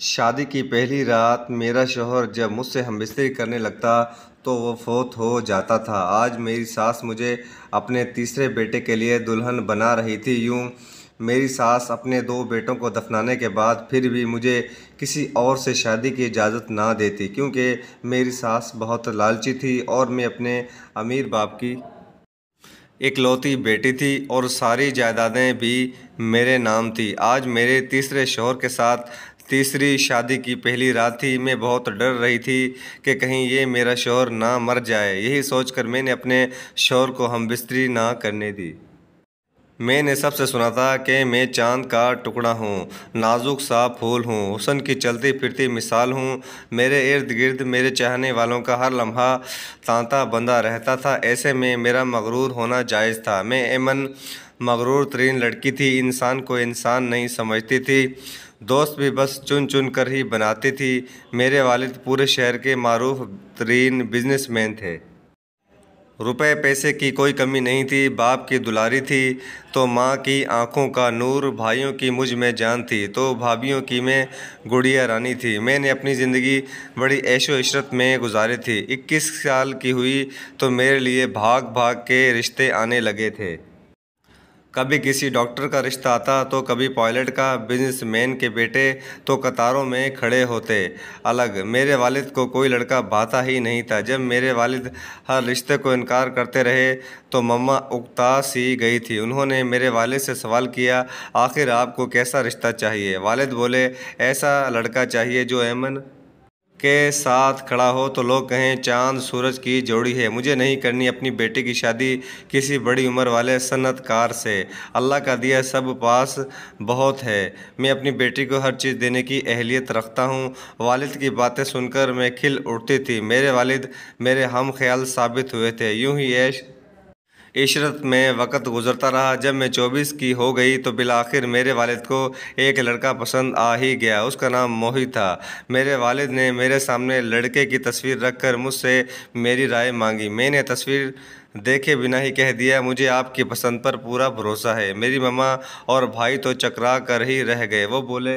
शादी की पहली रात मेरा शोहर जब मुझसे हम बिस्तरी करने लगता तो वो फोत हो जाता था आज मेरी सास मुझे अपने तीसरे बेटे के लिए दुल्हन बना रही थी यूँ मेरी सास अपने दो बेटों को दफनाने के बाद फिर भी मुझे किसी और से शादी की इजाज़त ना देती क्योंकि मेरी सास बहुत लालची थी और मैं अपने अमीर बाप की इकलौती बेटी थी और सारी जायदादें भी मेरे नाम थी आज मेरे तीसरे शोहर के साथ तीसरी शादी की पहली रात थी मैं बहुत डर रही थी कि कहीं ये मेरा शोहर ना मर जाए यही सोचकर मैंने अपने शोहर को हम बिस्तरी ना करने दी मैंने सबसे सुना था कि मैं चांद का टुकड़ा हूँ नाजुक सा फूल हूँ हुसन की चलती फिरती मिसाल हूँ मेरे इर्द गिर्द मेरे चाहने वालों का हर लम्हा तांता बंदा रहता था ऐसे में मेरा मगरूर होना जायज़ था मैं एमन मगरूर तरीन लड़की थी इंसान को इंसान नहीं समझती थी दोस्त भी बस चुन चुन कर ही बनाती थी मेरे वालिद पूरे शहर के मरूफ तरीन बिजनेसमैन थे रुपए पैसे की कोई कमी नहीं थी बाप की दुलारी थी तो माँ की आंखों का नूर भाइयों की मुझ में जान थी तो भाभीियों की मैं गुड़िया रानी थी मैंने अपनी ज़िंदगी बड़ी ऐशो इशरत में गुजारी थी 21 साल की हुई तो मेरे लिए भाग भाग के रिश्ते आने लगे थे कभी किसी डॉक्टर का रिश्ता आता तो कभी पायलट का बिजनेसमैन के बेटे तो कतारों में खड़े होते अलग मेरे वालिद को कोई लड़का भाता ही नहीं था जब मेरे वालिद हर रिश्ते को इनकार करते रहे तो मम्मा उगता सी गई थी उन्होंने मेरे वालिद से सवाल किया आखिर आपको कैसा रिश्ता चाहिए वालिद बोले ऐसा लड़का चाहिए जो एमन के साथ खड़ा हो तो लोग कहें चांद सूरज की जोड़ी है मुझे नहीं करनी अपनी बेटी की शादी किसी बड़ी उम्र वाले सनतकार से अल्लाह का दिया सब पास बहुत है मैं अपनी बेटी को हर चीज़ देने की अहलियत रखता हूँ वालिद की बातें सुनकर मैं खिल उठती थी मेरे वालिद मेरे हम ख्याल साबित हुए थे यूँ ही ऐश इशरत में वक्त गुजरता रहा जब मैं चौबीस की हो गई तो बिल आखिर मेरे वालिद को एक लड़का पसंद आ ही गया उसका नाम मोहित था मेरे वालिद ने मेरे सामने लड़के की तस्वीर रख कर मुझसे मेरी राय मांगी मैंने तस्वीर देखे बिना ही कह दिया मुझे आपकी पसंद पर पूरा भरोसा है मेरी ममा और भाई तो चकरा कर ही रह गए वो बोले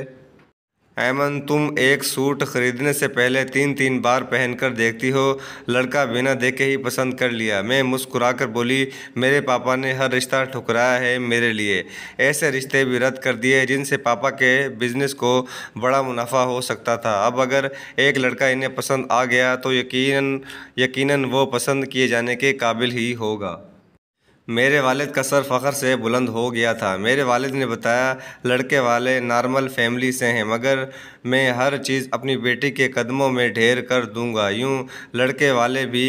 ऐमन तुम एक सूट खरीदने से पहले तीन तीन बार पहनकर देखती हो लड़का बिना देखे ही पसंद कर लिया मैं मुस्कुराकर बोली मेरे पापा ने हर रिश्ता ठुकराया है मेरे लिए ऐसे रिश्ते भी रद्द कर दिए जिनसे पापा के बिजनेस को बड़ा मुनाफा हो सकता था अब अगर एक लड़का इन्हें पसंद आ गया तो यकीन यकीनन वो पसंद किए जाने के काबिल ही होगा मेरे वालिद का सर फ़ख्र से बुलंद हो गया था मेरे वालिद ने बताया लड़के वाले नॉर्मल फैमिली से हैं मगर मैं हर चीज़ अपनी बेटी के कदमों में ढेर कर दूंगा यूं लड़के वाले भी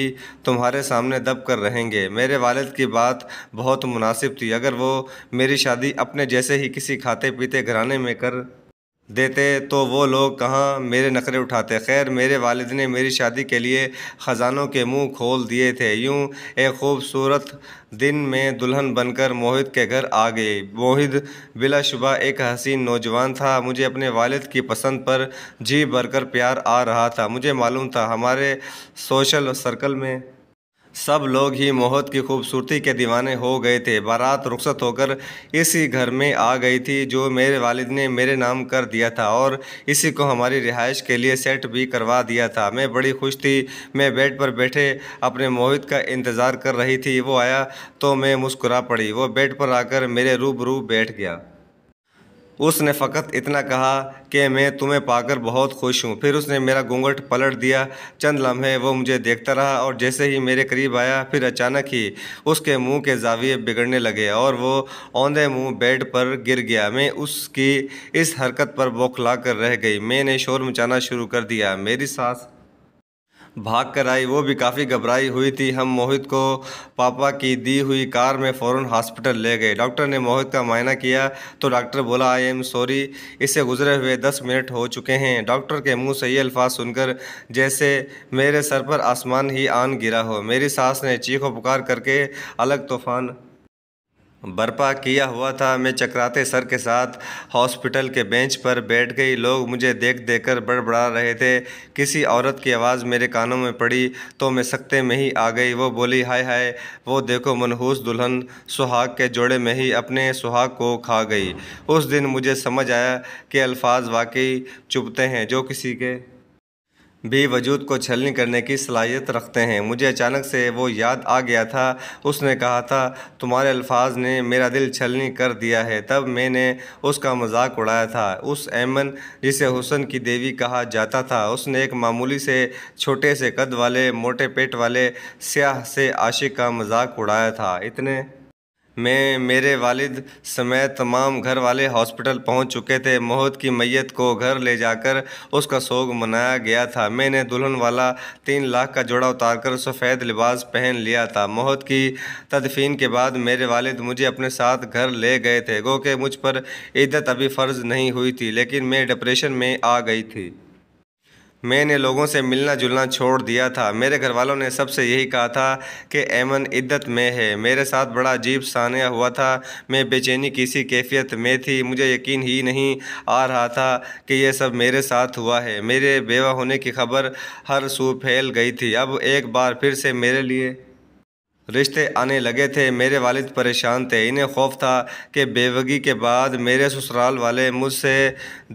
तुम्हारे सामने दब कर रहेंगे मेरे वालिद की बात बहुत मुनासिब थी अगर वो मेरी शादी अपने जैसे ही किसी खाते पीते घराने में कर देते तो वो लोग कहाँ मेरे नखरे उठाते खैर मेरे वालिद ने मेरी शादी के लिए ख़ज़ानों के मुंह खोल दिए थे यूं एक ख़ूबसूरत दिन में दुल्हन बनकर मोहित के घर आ गए मोहित बिलाशुबा एक हसीन नौजवान था मुझे अपने वालिद की पसंद पर जी भरकर प्यार आ रहा था मुझे मालूम था हमारे सोशल सर्कल में सब लोग ही मोहत की खूबसूरती के दीवाने हो गए थे बारात रुखसत होकर इसी घर में आ गई थी जो मेरे वालिद ने मेरे नाम कर दिया था और इसी को हमारी रिहाइश के लिए सेट भी करवा दिया था मैं बड़ी खुश थी मैं बेड पर बैठे अपने मोहित का इंतज़ार कर रही थी वो आया तो मैं मुस्कुरा पड़ी वो बेड पर आकर मेरे रूबरू बैठ गया उसने फ़कत इतना कहा कि मैं तुम्हें पाकर बहुत खुश हूँ फिर उसने मेरा घूंघट पलट दिया चंद लम्हे वो मुझे देखता रहा और जैसे ही मेरे करीब आया फिर अचानक ही उसके मुंह के जाविये बिगड़ने लगे और वो औंधे मुंह बेड पर गिर गया मैं उसकी इस हरकत पर बौखला कर रह गई मैंने शोर मचाना शुरू कर दिया मेरी सांस भाग कर आई वो भी काफ़ी घबराई हुई थी हम मोहित को पापा की दी हुई कार में फ़ौर हॉस्पिटल ले गए डॉक्टर ने मोहित का मायना किया तो डॉक्टर बोला आई एम सॉरी इससे गुजरे हुए दस मिनट हो चुके हैं डॉक्टर के मुंह से ये अल्फाज सुनकर जैसे मेरे सर पर आसमान ही आन गिरा हो मेरी सास ने चीखों पुकार करके अलग तूफान बर्पा किया हुआ था मैं चक्राते सर के साथ हॉस्पिटल के बेंच पर बैठ गई लोग मुझे देख देख कर बड़बड़ा रहे थे किसी औरत की आवाज़ मेरे कानों में पड़ी तो मैं सकते में ही आ गई वो बोली हाय हाय वो देखो मनहूस दुल्हन सुहाग के जोड़े में ही अपने सुहाग को खा गई उस दिन मुझे समझ आया कि अल्फाज वाकई चुभते हैं जो किसी के भी वजूद को छलनी करने की सलाहियत रखते हैं मुझे अचानक से वो याद आ गया था उसने कहा था तुम्हारे अल्फाज ने मेरा दिल छलनी कर दिया है तब मैंने उसका मजाक उड़ाया था उस ऐमन जिसे हुसन की देवी कहा जाता था उसने एक मामूली से छोटे से कद वाले मोटे पेट वाले स्याह से आशिक का मजाक उड़ाया था इतने में मेरे वालिद समेत तमाम घर वाले हॉस्पिटल पहुंच चुके थे मोहत की मैयत को घर ले जाकर उसका सोग मनाया गया था मैंने दुल्हन वाला तीन लाख का जोड़ा उतारकर सफ़ेद लिबास पहन लिया था मोहत की तदफीन के बाद मेरे वालिद मुझे अपने साथ घर ले गए थे गो के मुझ पर इद्दत अभी फ़र्ज़ नहीं हुई थी लेकिन मैं डिप्रेशन में आ गई थी मैंने लोगों से मिलना जुलना छोड़ दिया था मेरे घर वालों ने सबसे यही कहा था कि ऐमन इद्दत में है मेरे साथ बड़ा अजीब सानिया हुआ था मैं बेचैनी किसी कैफियत में थी मुझे यकीन ही नहीं आ रहा था कि यह सब मेरे साथ हुआ है मेरे बेवा होने की खबर हर सू फैल गई थी अब एक बार फिर से मेरे लिए रिश्ते आने लगे थे मेरे वालिद परेशान थे इन्हें खौफ था कि बेवगी के बाद मेरे ससुराल वाले मुझसे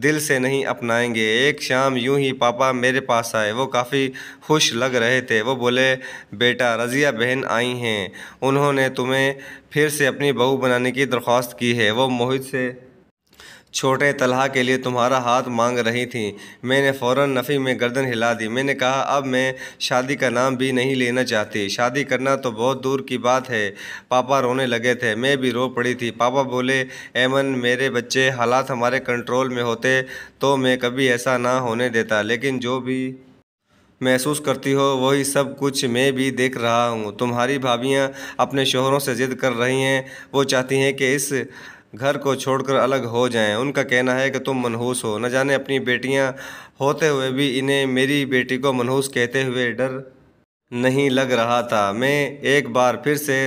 दिल से नहीं अपनाएंगे एक शाम यूं ही पापा मेरे पास आए वो काफ़ी खुश लग रहे थे वो बोले बेटा रज़िया बहन आई हैं उन्होंने तुम्हें फिर से अपनी बहू बनाने की दरख्वास्त की है वो मोहित से छोटे तलहा के लिए तुम्हारा हाथ मांग रही थी मैंने फ़ौर नफ़ी में गर्दन हिला दी मैंने कहा अब मैं शादी का नाम भी नहीं लेना चाहती शादी करना तो बहुत दूर की बात है पापा रोने लगे थे मैं भी रो पड़ी थी पापा बोले एमन मेरे बच्चे हालात हमारे कंट्रोल में होते तो मैं कभी ऐसा ना होने देता लेकिन जो भी महसूस करती हो वही सब कुछ मैं भी देख रहा हूँ तुम्हारी भाभियाँ अपने शोहरों से ज़िद कर रही हैं वो चाहती हैं कि इस घर को छोड़कर अलग हो जाएं। उनका कहना है कि तुम मनहूस हो न जाने अपनी बेटियां होते हुए भी इन्हें मेरी बेटी को मनहूस कहते हुए डर नहीं लग रहा था मैं एक बार फिर से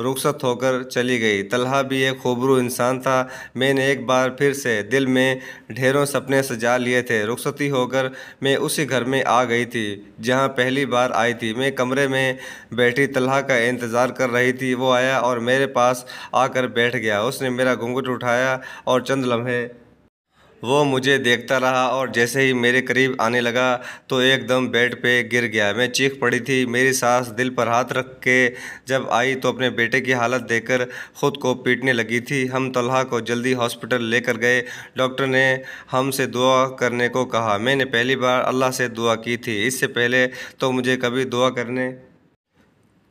रुखसत होकर चली गई तलहा भी एक खूबरू इंसान था मैंने एक बार फिर से दिल में ढेरों सपने सजा लिए थे रुखसती होकर मैं उसी घर में आ गई थी जहाँ पहली बार आई थी मैं कमरे में बैठी तलहा का इंतज़ार कर रही थी वो आया और मेरे पास आकर बैठ गया उसने मेरा घुंघट उठाया और चंद लम्हे वो मुझे देखता रहा और जैसे ही मेरे करीब आने लगा तो एकदम बेड पे गिर गया मैं चीख पड़ी थी मेरी सास दिल पर हाथ रख के जब आई तो अपने बेटे की हालत देखकर ख़ुद को पीटने लगी थी हम तलहा को जल्दी हॉस्पिटल लेकर गए डॉक्टर ने हमसे दुआ करने को कहा मैंने पहली बार अल्लाह से दुआ की थी इससे पहले तो मुझे कभी दुआ करने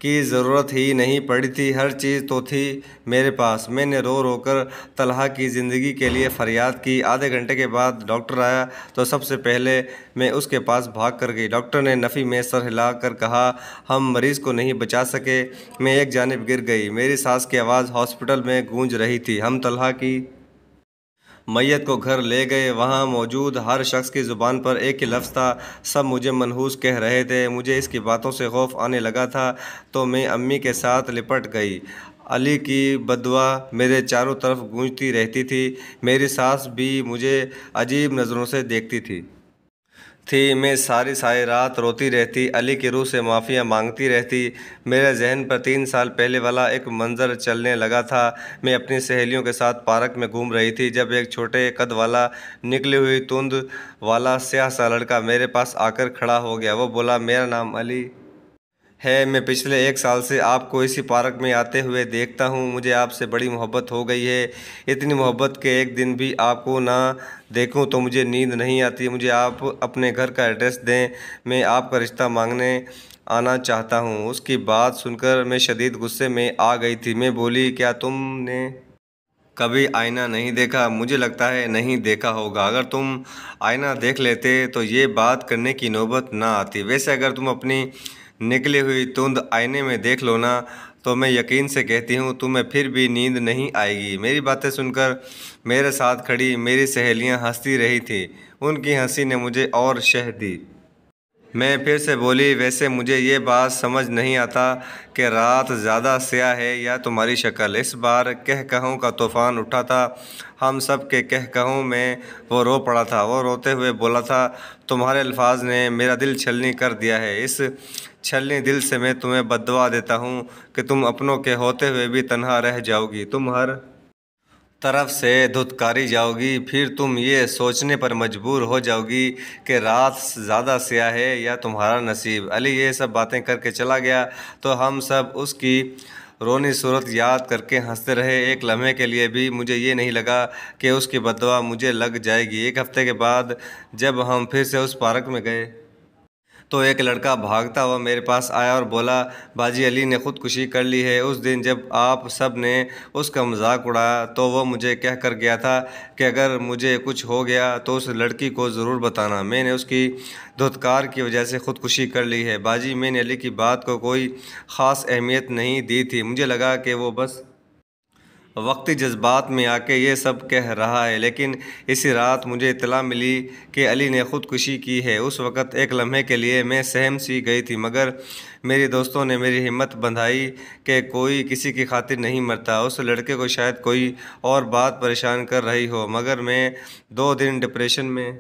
की ज़रूरत ही नहीं पड़ी थी हर चीज़ तो थी मेरे पास मैंने रो रो कर तलहा की ज़िंदगी के लिए फ़रियाद की आधे घंटे के बाद डॉक्टर आया तो सबसे पहले मैं उसके पास भाग कर गई डॉक्टर ने नफ़ी में सर हिला कर कहा हम मरीज़ को नहीं बचा सके मैं एक जानब गिर गई मेरी सांस की आवाज़ हॉस्पिटल में गूंज रही थी हम तलहा की मैयत को घर ले गए वहाँ मौजूद हर शख्स की ज़ुबान पर एक ही लफ्ज़ था सब मुझे मनहूस कह रहे थे मुझे इसकी बातों से खौफ आने लगा था तो मैं अम्मी के साथ लिपट गई अली की बदवा मेरे चारों तरफ गूंजती रहती थी मेरी सास भी मुझे अजीब नज़रों से देखती थी थी मैं सारी सारी रात रोती रहती अली की रूह से माफ़ियाँ मांगती रहती मेरे जहन पर तीन साल पहले वाला एक मंज़र चलने लगा था मैं अपनी सहेलियों के साथ पार्क में घूम रही थी जब एक छोटे कद वाला निकली हुई तुंद वाला स्याह सा लड़का मेरे पास आकर खड़ा हो गया वो बोला मेरा नाम अली है मैं पिछले एक साल से आपको इसी पार्क में आते हुए देखता हूँ मुझे आपसे बड़ी मोहब्बत हो गई है इतनी मोहब्बत के एक दिन भी आपको ना देखूँ तो मुझे नींद नहीं आती मुझे आप अपने घर का एड्रेस दें मैं आपका रिश्ता मांगने आना चाहता हूँ उसकी बात सुनकर मैं शदीद गुस्से में आ गई थी मैं बोली क्या तुमने कभी आईना नहीं देखा मुझे लगता है नहीं देखा होगा अगर तुम आईना देख लेते तो ये बात करने की नौबत ना आती वैसे अगर तुम अपनी निकली हुई तुंद आईने में देख लो ना तो मैं यकीन से कहती हूँ तुम्हें फिर भी नींद नहीं आएगी मेरी बातें सुनकर मेरे साथ खड़ी मेरी सहेलियाँ हंसती रही थी उनकी हंसी ने मुझे और शह दी मैं फिर से बोली वैसे मुझे ये बात समझ नहीं आता कि रात ज़्यादा स्याह है या तुम्हारी शक्ल इस बार कह कहूँ का तूफ़ान उठा था हम सब के कह कहूँ में वो रो पड़ा था वो रोते हुए बोला था तुम्हारे अल्फाज ने मेरा दिल छलनी कर दिया है इस छलनी दिल से मैं तुम्हें बदवा देता हूँ कि तुम अपनों के होते हुए भी तनहा रह जाओगी तुम हर तरफ से धुतकारी जाओगी फिर तुम ये सोचने पर मजबूर हो जाओगी कि रात ज़्यादा स्याह है या तुम्हारा नसीब अली ये सब बातें करके चला गया तो हम सब उसकी रोनी सूरत याद करके हंसते रहे एक लम्हे के लिए भी मुझे ये नहीं लगा कि उसकी बदवा मुझे लग जाएगी एक हफ़्ते के बाद जब हम फिर से उस पार्क में गए तो एक लड़का भागता हुआ मेरे पास आया और बोला बाजी अली ने ख़ुदकुशी कर ली है उस दिन जब आप सब ने उसका मजाक उड़ाया तो वह मुझे कह कर गया था कि अगर मुझे कुछ हो गया तो उस लड़की को ज़रूर बताना मैंने उसकी धुतकार की वजह से ख़ुदकुशी कर ली है बाजी मैंने अली की बात को कोई ख़ास अहमियत नहीं दी थी मुझे लगा कि वो बस वक्ती जज्बात में आके ये सब कह रहा है लेकिन इसी रात मुझे इतला मिली कि अली ने ख़ुदकुशी की है उस वक़्त एक लम्हे के लिए मैं सहम सी गई थी मगर मेरे दोस्तों ने मेरी हिम्मत बंधाई कि कोई किसी की खातिर नहीं मरता उस लड़के को शायद कोई और बात परेशान कर रही हो मगर मैं दो दिन डिप्रेशन में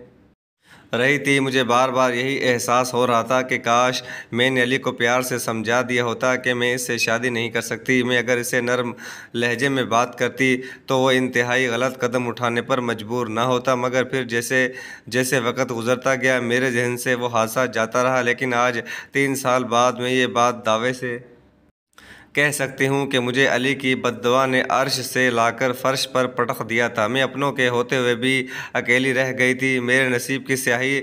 रही थी मुझे बार बार यही एहसास हो रहा था कि काश मैंने अली को प्यार से समझा दिया होता कि मैं इससे शादी नहीं कर सकती मैं अगर इसे नरम लहजे में बात करती तो वह इंतहाई गलत कदम उठाने पर मजबूर ना होता मगर फिर जैसे जैसे वक़्त गुजरता गया मेरे जहन से वो हादसा जाता रहा लेकिन आज तीन साल बाद में ये बात दावे से कह सकती हूँ कि मुझे अली की बदवा ने अर्श से लाकर फ़र्श पर पटख दिया था मैं अपनों के होते हुए भी अकेली रह गई थी मेरे नसीब की स्याही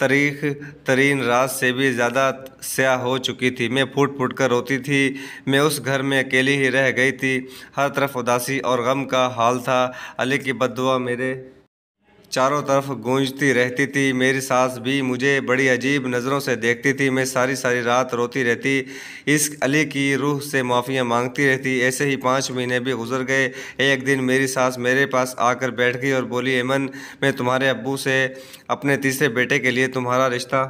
तरीख तरीन रात से भी ज़्यादा स्याह हो चुकी थी मैं फूट फूट कर रोती थी मैं उस घर में अकेली ही रह गई थी हर तरफ उदासी और गम का हाल था अली की बदवा मेरे चारों तरफ गूंजती रहती थी मेरी सास भी मुझे बड़ी अजीब नज़रों से देखती थी मैं सारी सारी रात रोती रहती इस अली की रूह से माफ़ियाँ मांगती रहती ऐसे ही पाँच महीने भी गुजर गए एक दिन मेरी सास मेरे पास आकर बैठ गई और बोली एमन मैं तुम्हारे अबू से अपने तीसरे बेटे के लिए तुम्हारा रिश्ता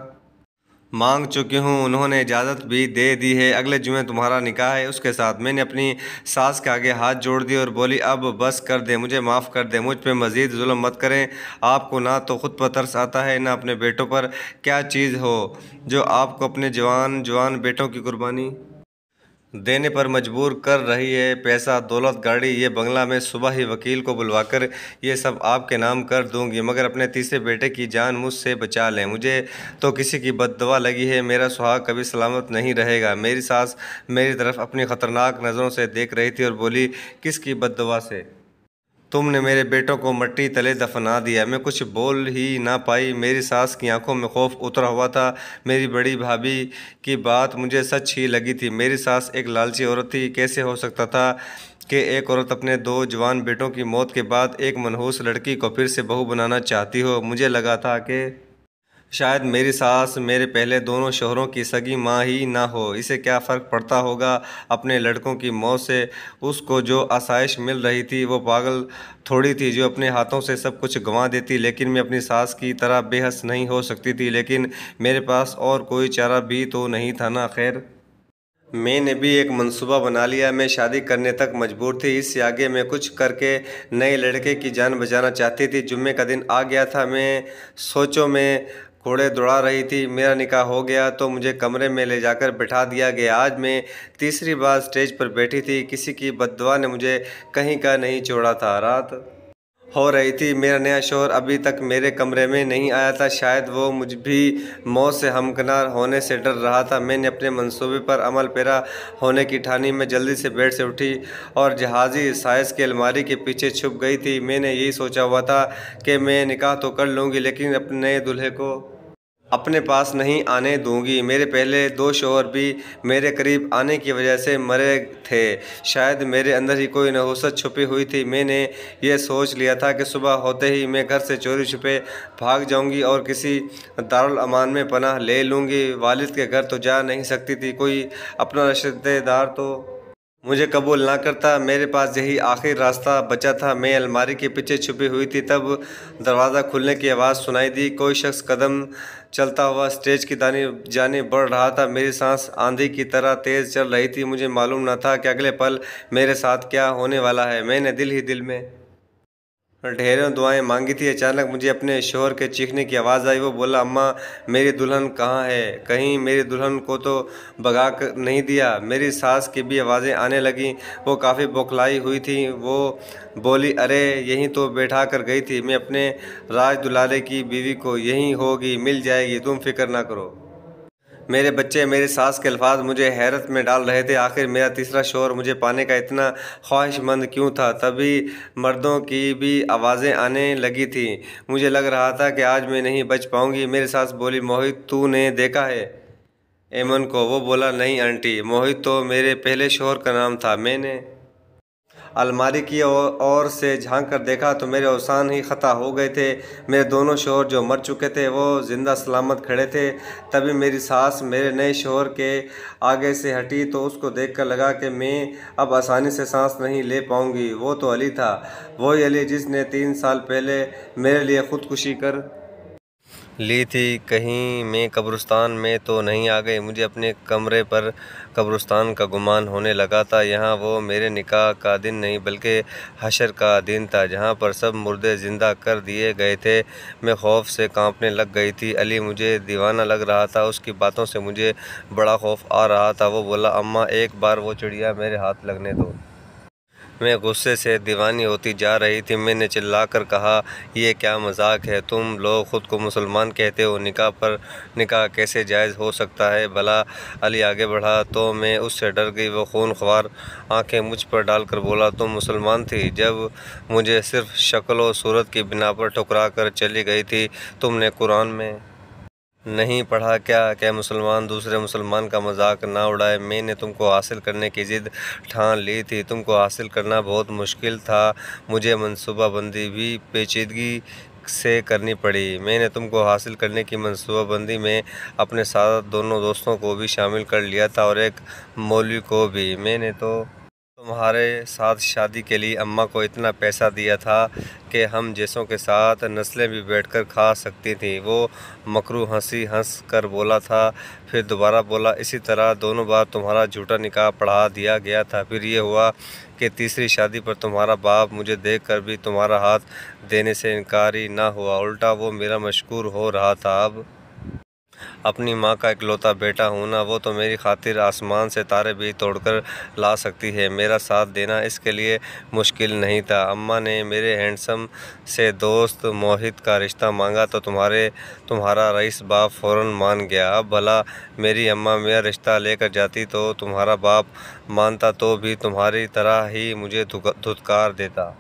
मांग चुकी हूँ उन्होंने इजाज़त भी दे दी है अगले जुमे तुम्हारा निकाह है उसके साथ मैंने अपनी सास के आगे हाथ जोड़ दिए और बोली अब बस कर दे मुझे माफ़ कर दे मुझ पर मज़ीद जुल्म मत करें आपको ना तो ख़ुद पर तरस आता है ना अपने बेटों पर क्या चीज़ हो जो आपको अपने जवान जवान बेटों की कुर्बानी देने पर मजबूर कर रही है पैसा दौलत गाड़ी ये बंगला में सुबह ही वकील को बुलवाकर ये सब आपके नाम कर दूंगी मगर अपने तीसरे बेटे की जान मुझसे बचा लें मुझे तो किसी की बददवा लगी है मेरा सुहाग कभी सलामत नहीं रहेगा मेरी सास मेरी तरफ अपनी ख़तरनाक नज़रों से देख रही थी और बोली किसकी बददवा से तुमने मेरे बेटों को मट्टी तले दफना दिया मैं कुछ बोल ही ना पाई मेरी सास की आंखों में खौफ उतरा हुआ था मेरी बड़ी भाभी की बात मुझे सच ही लगी थी मेरी सास एक लालची औरत थी कैसे हो सकता था कि एक औरत अपने दो जवान बेटों की मौत के बाद एक मनहूस लड़की को फिर से बहू बनाना चाहती हो मुझे लगा था कि शायद मेरी सास मेरे पहले दोनों शोहरों की सगी माँ ही ना हो इसे क्या फ़र्क पड़ता होगा अपने लड़कों की मौत से उसको जो आसाइश मिल रही थी वो पागल थोड़ी थी जो अपने हाथों से सब कुछ गंवा देती लेकिन मैं अपनी सास की तरह बेहस नहीं हो सकती थी लेकिन मेरे पास और कोई चारा भी तो नहीं था ना खैर मैंने भी एक मंसूबा बना लिया मैं शादी करने तक मजबूर थी इससे आगे मैं कुछ करके नए लड़के की जान बचाना चाहती थी जुम्मे का दिन आ गया था मैं सोचों में घोड़े दौड़ा रही थी मेरा निकाह हो गया तो मुझे कमरे में ले जाकर बैठा दिया गया आज मैं तीसरी बार स्टेज पर बैठी थी किसी की बदवा ने मुझे कहीं का नहीं छोड़ा था रात हो रही थी मेरा नया शोहर अभी तक मेरे कमरे में नहीं आया था शायद वो मुझ भी मौत से हमकनार होने से डर रहा था मैंने अपने मंसूबे पर अमल पैरा होने की ठानी में जल्दी से बेड से उठी और जहाज़ी साइज की अलमारी के पीछे छुप गई थी मैंने यही सोचा हुआ था कि मैं निकाह तो कर लूँगी लेकिन अपने नए दूल्हे को अपने पास नहीं आने दूंगी मेरे पहले दो शोहर भी मेरे करीब आने की वजह से मरे थे शायद मेरे अंदर ही कोई नहुसत छुपी हुई थी मैंने ये सोच लिया था कि सुबह होते ही मैं घर से चोरी छुपे भाग जाऊंगी और किसी दारुल अमान में पनाह ले लूँगी वालिद के घर तो जा नहीं सकती थी कोई अपना रिश्तेदार तो मुझे कबूल ना करता मेरे पास यही आखिरी रास्ता बचा था मैं अलमारी के पीछे छुपी हुई थी तब दरवाज़ा खुलने की आवाज़ सुनाई दी कोई शख्स कदम चलता हुआ स्टेज की दानी जाने बढ़ रहा था मेरी सांस आंधी की तरह तेज़ चल रही थी मुझे मालूम न था कि अगले पल मेरे साथ क्या होने वाला है मैंने दिल ही दिल में ढेरों दुआएं मांगी थी अचानक मुझे अपने शोहर के चीखने की आवाज़ आई वो बोला अम्मा मेरी दुल्हन कहाँ है कहीं मेरी दुल्हन को तो भगा नहीं दिया मेरी सास की भी आवाज़ें आने लगीं वो काफ़ी बौखलाई हुई थी वो बोली अरे यहीं तो बैठा कर गई थी मैं अपने राज दुलारे की बीवी को यहीं होगी मिल जाएगी तुम फिक्र ना करो मेरे बच्चे मेरे सास के अल्फाज मुझे हैरत में डाल रहे थे आखिर मेरा तीसरा शोर मुझे पाने का इतना ख्वाहिशमंद क्यों था तभी मर्दों की भी आवाज़ें आने लगी थी मुझे लग रहा था कि आज मैं नहीं बच पाऊंगी मेरे सास बोली मोहित तूने देखा है एमन को वो बोला नहीं आंटी मोहित तो मेरे पहले शोर का नाम था मैंने अलमारी की ओर से झांक कर देखा तो मेरे अवसान ही ख़ता हो गए थे मेरे दोनों शोहर जो मर चुके थे वो ज़िंदा सलामत खड़े थे तभी मेरी सास मेरे नए शोहर के आगे से हटी तो उसको देख कर लगा कि मैं अब आसानी से सांस नहीं ले पाऊँगी वो तो अली था वही अली जिसने तीन साल पहले मेरे लिए ख़ुदकुशी कर ली थी कहीं मैं कब्रिस्तान में तो नहीं आ गई मुझे अपने कमरे पर कब्रिस्तान का गुमान होने लगा था यहाँ वो मेरे निकाह का दिन नहीं बल्कि हशर का दिन था जहाँ पर सब मुर्दे ज़िंदा कर दिए गए थे मैं खौफ से कांपने लग गई थी अली मुझे दीवाना लग रहा था उसकी बातों से मुझे बड़ा खौफ आ रहा था वो बोला अम्मा एक बार वो चिड़िया मेरे हाथ लगने दो मैं गुस्से से दीवानी होती जा रही थी मैंने चिल्लाकर कहा यह क्या मजाक है तुम लोग ख़ुद को मुसलमान कहते हो निकाह पर निकाह कैसे जायज़ हो सकता है भला अली आगे बढ़ा तो मैं उससे डर गई वो खून ख्वार आँखें मुझ पर डालकर बोला तुम मुसलमान थी जब मुझे सिर्फ शक्ल और सूरत की बिना पर ठुकरा कर चली गई थी तुमने कुरान में नहीं पढ़ा क्या क्या मुसलमान दूसरे मुसलमान का मजाक ना उड़ाए मैंने तुमको हासिल करने की ज़िद ठान ली थी तुमको हासिल करना बहुत मुश्किल था मुझे मनसूबा बंदी भी पेचीदगी से करनी पड़ी मैंने तुमको हासिल करने की मनसूबा बंदी में अपने साथ दोनों दोस्तों को भी शामिल कर लिया था और एक मौलवी को भी मैंने तो तुम्हारे साथ शादी के लिए अम्मा को इतना पैसा दिया था कि हम जैसों के साथ नस्लें भी बैठकर खा सकती थीं वो मकरू हंसी हंस कर बोला था फिर दोबारा बोला इसी तरह दोनों बार तुम्हारा झूठा निकाह पढ़ा दिया गया था फिर ये हुआ कि तीसरी शादी पर तुम्हारा बाप मुझे देख कर भी तुम्हारा हाथ देने से इनकारी ना हुआ उल्टा वो मेरा मशहूर हो रहा था अब अपनी माँ का इकलौता बेटा हूँ ना वो तो मेरी खातिर आसमान से तारे भी तोड़कर ला सकती है मेरा साथ देना इसके लिए मुश्किल नहीं था अम्मा ने मेरे हैंडसम से दोस्त मोहित का रिश्ता मांगा तो तुम्हारे तुम्हारा रईस बाप फ़ौर मान गया अब भला मेरी अम्मा मेरा रिश्ता लेकर जाती तो तुम्हारा बाप मानता तो भी तुम्हारी तरह ही मुझे धुतकार देता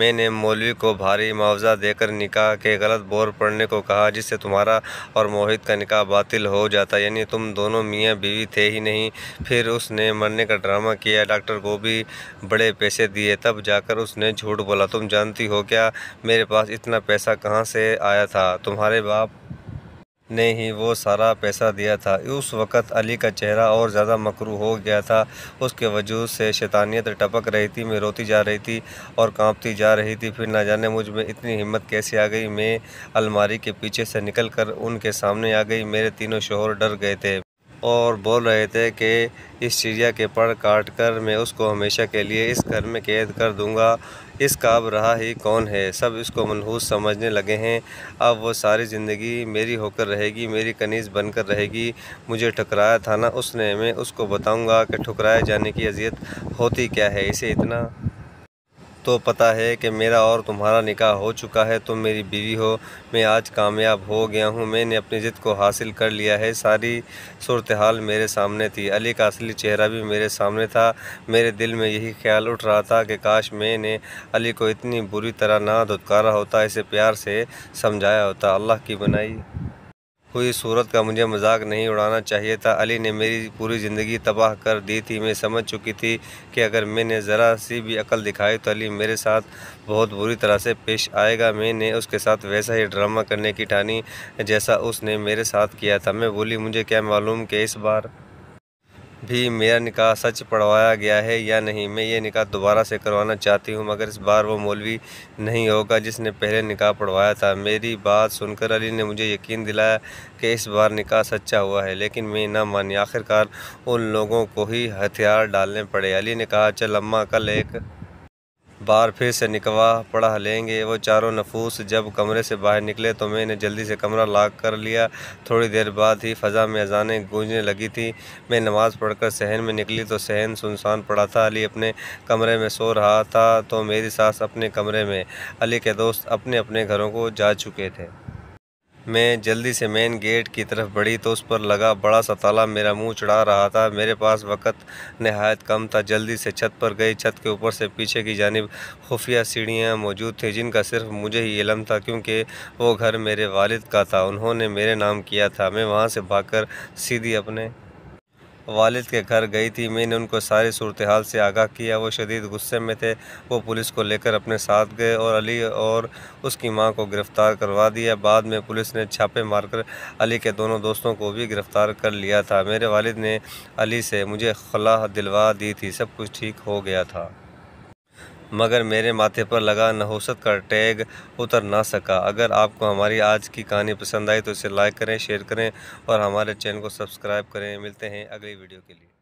मैंने मौलवी को भारी मुआवजा देकर निकाह के गलत बोर पढ़ने को कहा जिससे तुम्हारा और मोहित का निकाह बातिल हो जाता यानी तुम दोनों मियाँ बीवी थे ही नहीं फिर उसने मरने का ड्रामा किया डॉक्टर को भी बड़े पैसे दिए तब जाकर उसने झूठ बोला तुम जानती हो क्या मेरे पास इतना पैसा कहाँ से आया था तुम्हारे बाप ने ही वो सारा पैसा दिया था उस वक़्त अली का चेहरा और ज़्यादा मकरू हो गया था उसके वजूद से शैतानियत टपक रही थी मैं रोती जा रही थी और कांपती जा रही थी फिर ना जाने मुझ में इतनी हिम्मत कैसे आ गई मैं अलमारी के पीछे से निकल कर उनके सामने आ गई मेरे तीनों शोहर डर गए थे और बोल रहे थे कि इस चिड़िया के पर काट कर मैं उसको हमेशा के लिए इस घर में कैद कर दूंगा इस काब रहा ही कौन है सब इसको मनहूस समझने लगे हैं अब वो सारी ज़िंदगी मेरी होकर रहेगी मेरी कनीज़ बनकर रहेगी मुझे ठुकराया था ना उसने मैं उसको बताऊंगा कि ठुकराए जाने की अजियत होती क्या है इसे इतना तो पता है कि मेरा और तुम्हारा निकाह हो चुका है तुम मेरी बीवी हो मैं आज कामयाब हो गया हूँ मैंने अपनी ज़िद को हासिल कर लिया है सारी सूरत हाल मेरे सामने थी अली का असली चेहरा भी मेरे सामने था मेरे दिल में यही ख्याल उठ रहा था कि काश मैंने अली को इतनी बुरी तरह ना धुतकारा होता इसे प्यार से समझाया होता अल्लाह की बनाई हुई सूरत का मुझे मजाक नहीं उड़ाना चाहिए था अली ने मेरी पूरी ज़िंदगी तबाह कर दी थी मैं समझ चुकी थी कि अगर मैंने ज़रा सी भी अकल दिखाई तो अली मेरे साथ बहुत बुरी तरह से पेश आएगा मैंने उसके साथ वैसा ही ड्रामा करने की ठानी जैसा उसने मेरे साथ किया था मैं बोली मुझे क्या मालूम कि इस बार भी मेरा निकाह सच पढ़वाया गया है या नहीं मैं ये निकाह दोबारा से करवाना चाहती हूँ मगर इस बार वो मौलवी नहीं होगा जिसने पहले निकाह पढ़वाया था मेरी बात सुनकर अली ने मुझे यकीन दिलाया कि इस बार निकाह सच्चा हुआ है लेकिन मैं ना मानी आखिरकार उन लोगों को ही हथियार डालने पड़े अली ने कहा चल अम्मा कल एक बार फिर से निकवा पढ़ा लेंगे वो चारों नफूस जब कमरे से बाहर निकले तो मैंने जल्दी से कमरा लाक कर लिया थोड़ी देर बाद ही फ़ज़ा में अजानें गूंजने लगी थी मैं नमाज़ पढ़कर सहन में निकली तो सहन सुनसान पड़ा था अली अपने कमरे में सो रहा था तो मेरी सास अपने कमरे में अली के दोस्त अपने अपने घरों को जा चुके थे मैं जल्दी से मेन गेट की तरफ बढ़ी तो उस पर लगा बड़ा सा ताला मेरा मुंह चढ़ा रहा था मेरे पास वक़्त नहायत कम था जल्दी से छत पर गई छत के ऊपर से पीछे की जानब खुफिया सीढ़ियाँ मौजूद थी जिनका सिर्फ मुझे ही इलम था क्योंकि वो घर मेरे वालिद का था उन्होंने मेरे नाम किया था मैं वहाँ से भागकर सीधी अपने वालिद के घर गई थी मैंने उनको सारी सूरत हाल से आगाह किया वो शदीद गुस्से में थे वो पुलिस को लेकर अपने साथ गए और अली और उसकी मां को गिरफ़्तार करवा दिया बाद में पुलिस ने छापे मारकर अली के दोनों दोस्तों को भी गिरफ़्तार कर लिया था मेरे वालिद ने अली से मुझे खला दिलवा दी थी सब कुछ ठीक हो गया था मगर मेरे माथे पर लगा नहोसत का टैग उतर ना सका अगर आपको हमारी आज की कहानी पसंद आई तो इसे लाइक करें शेयर करें और हमारे चैनल को सब्सक्राइब करें मिलते हैं अगली वीडियो के लिए